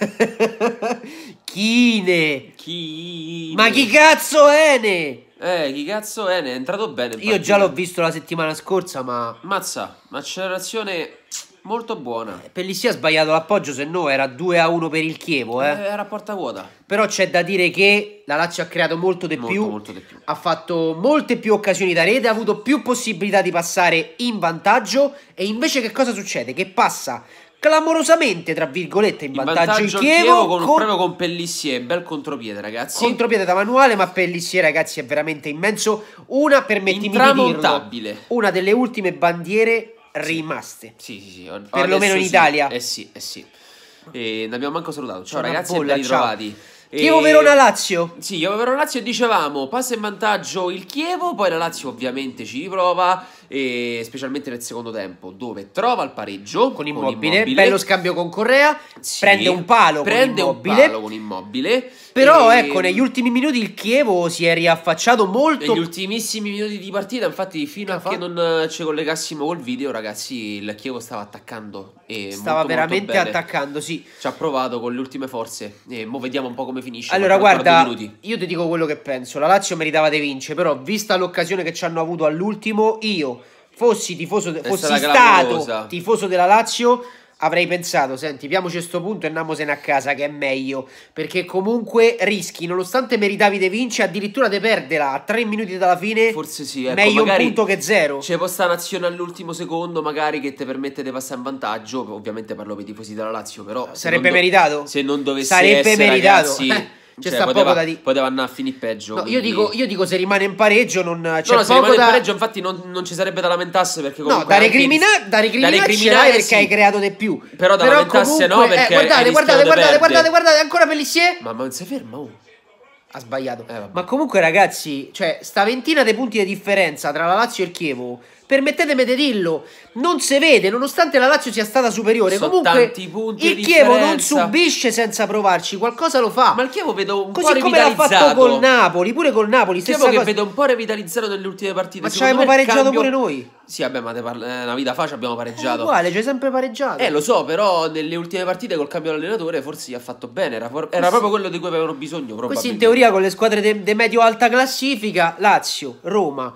Chine. Chine. Ma chi cazzo è ne? Eh, chi cazzo è ne? È entrato bene. Io già l'ho visto la settimana scorsa, ma... Mazza, un'accelerazione molto buona. Eh, Pellissi ha sbagliato l'appoggio, se no era 2 a 1 per il Chievo, eh. eh era a porta vuota. Però c'è da dire che la Lazio ha creato molto di, molto, più, molto di più, ha fatto molte più occasioni da rete, ha avuto più possibilità di passare in vantaggio e invece che cosa succede? Che passa clamorosamente, tra virgolette, in vantaggio, in Chievo, Chievo con, con... proprio con Pellissier, bel contropiede, ragazzi. Contropiede da manuale, ma Pellissier, ragazzi, è veramente immenso. Una, permettimi di dirlo, una delle ultime bandiere rimaste. Sì, sì, sì. Perlomeno in sì. Italia. Eh sì, eh sì. Eh, e non abbiamo manco salutato. Ciao ragazzi, bolla, ben ritrovati. Ciao. Chievo eh, Verona Lazio. Sì, Chievo Verona Lazio dicevamo, passa in vantaggio il Chievo, poi la Lazio ovviamente ci riprova e specialmente nel secondo tempo, dove trova il pareggio con Immobile, con immobile. bello scambio con Correa, sì, prende un palo prende con Immobile. Un palo con Immobile però e... ecco, negli ultimi minuti il Chievo si è riaffacciato molto. Negli ultimissimi minuti di partita, infatti, fino a che non ci collegassimo col video, ragazzi, il Chievo stava attaccando. E stava molto, veramente molto attaccando, sì. Ci ha provato con le ultime forze. E mo vediamo un po' come finisce. Allora, guarda, io ti dico quello che penso. La Lazio meritava di vincere, però, vista l'occasione che ci hanno avuto all'ultimo, io fossi tifoso, de- fossi stato clamorosa. tifoso della Lazio, avrei pensato, senti, piamoci a sto punto e andiamosene a casa che è meglio, perché comunque rischi, nonostante meritavi di vincere, addirittura di perderla a tre minuti dalla fine, forse sì, ecco, meglio un punto che zero. C'è posta un'azione all'ultimo secondo, magari che ti permette di passare in vantaggio, ovviamente parlo per i tifosi della Lazio, però... Sarebbe meritato? Se non dovesse Sarebbe essere, meritato. Ragazzi, C'è cioè, poteva, poco da dire. Poteva andare a finire peggio. No, quindi... io, dico, io, dico, se rimane in pareggio, non c'è no, no, se rimane da... in pareggio, infatti, non, non, ci sarebbe da lamentarsi. Perché comunque. No, da, recrimina... da recriminare, da recriminare perché hai creato di più. Però da Però lamentarsi comunque... no, perché. Eh, guardate, guardate, guardate, guardate, guardate, ancora Pellissier. Ma, non si ferma, oh. Ha sbagliato. Eh, ma comunque, ragazzi, cioè, sta ventina dei punti di differenza tra la Lazio e il Chievo permettetemi di dirlo, non si vede, nonostante la Lazio sia stata superiore, Sono comunque il Chievo non subisce senza provarci, qualcosa lo fa. Ma il Chievo vedo un Così po' revitalizzato. Così come l'ha fatto col Napoli, pure col Napoli, stessa Chievo cosa. che vedo un po' revitalizzato nelle ultime partite. Ma ci abbiamo pareggiato cambio... pure noi. Sì, vabbè, ma parla... eh, una vita fa ci abbiamo eh, pareggiato. È uguale, ci hai sempre pareggiato. Eh, lo so, però nelle ultime partite col cambio allenatore forse ha fatto bene. Era, for... era, proprio quello di cui avevano bisogno. Questi in teoria con le squadre di de... medio-alta classifica, Lazio, Roma,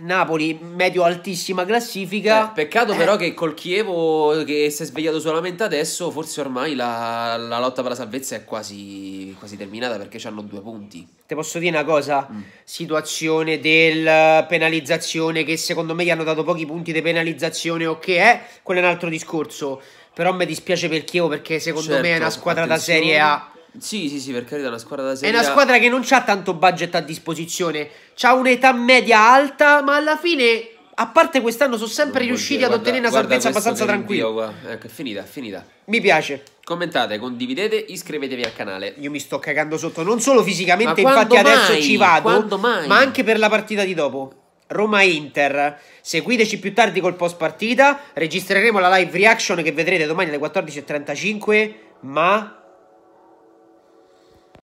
Napoli medio altissima classifica. Eh, peccato eh. però che col Chievo che si è svegliato solamente adesso, forse ormai la, la lotta per la salvezza è quasi, quasi terminata perché hanno due punti. Te posso dire una cosa? Mm. Situazione del penalizzazione che secondo me gli hanno dato pochi punti di penalizzazione o che è, quello è un altro discorso. Però mi dispiace per Chievo perché secondo certo, me è una certo, squadra attenzione. da Serie A sì, sì, sì, per carità, la squadra da serie È una squadra che non ha tanto budget a disposizione, C'ha un'età media alta, ma alla fine, a parte quest'anno, sono sempre non riusciti dire, ad ottenere una salvezza abbastanza tranquilla. Ecco, è finita, è finita. Mi piace. Commentate, condividete, iscrivetevi al canale. Io mi sto cagando sotto, non solo fisicamente, ma infatti adesso mai? ci vado, ma anche per la partita di dopo. Roma-Inter. Seguiteci più tardi col post partita. Registreremo la live reaction che vedrete domani alle 14.35. Ma